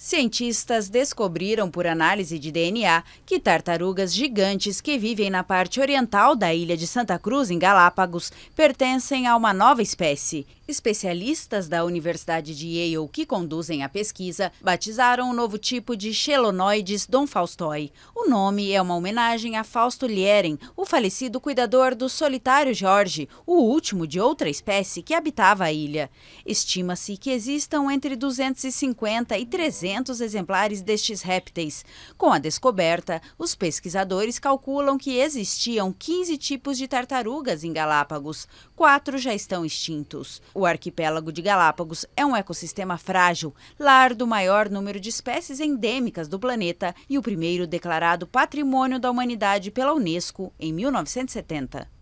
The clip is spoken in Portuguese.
Cientistas descobriram por análise de DNA que tartarugas gigantes que vivem na parte oriental da ilha de Santa Cruz, em Galápagos, pertencem a uma nova espécie. Especialistas da Universidade de Yale que conduzem a pesquisa batizaram o novo tipo de Chelonoides Dom Faustoi. O nome é uma homenagem a Fausto Lieren, o falecido cuidador do solitário Jorge, o último de outra espécie que habitava a ilha. Estima-se que existam entre 250 e 300 300 exemplares destes répteis. Com a descoberta, os pesquisadores calculam que existiam 15 tipos de tartarugas em Galápagos. Quatro já estão extintos. O arquipélago de Galápagos é um ecossistema frágil, lar do maior número de espécies endêmicas do planeta e o primeiro declarado Patrimônio da Humanidade pela Unesco em 1970.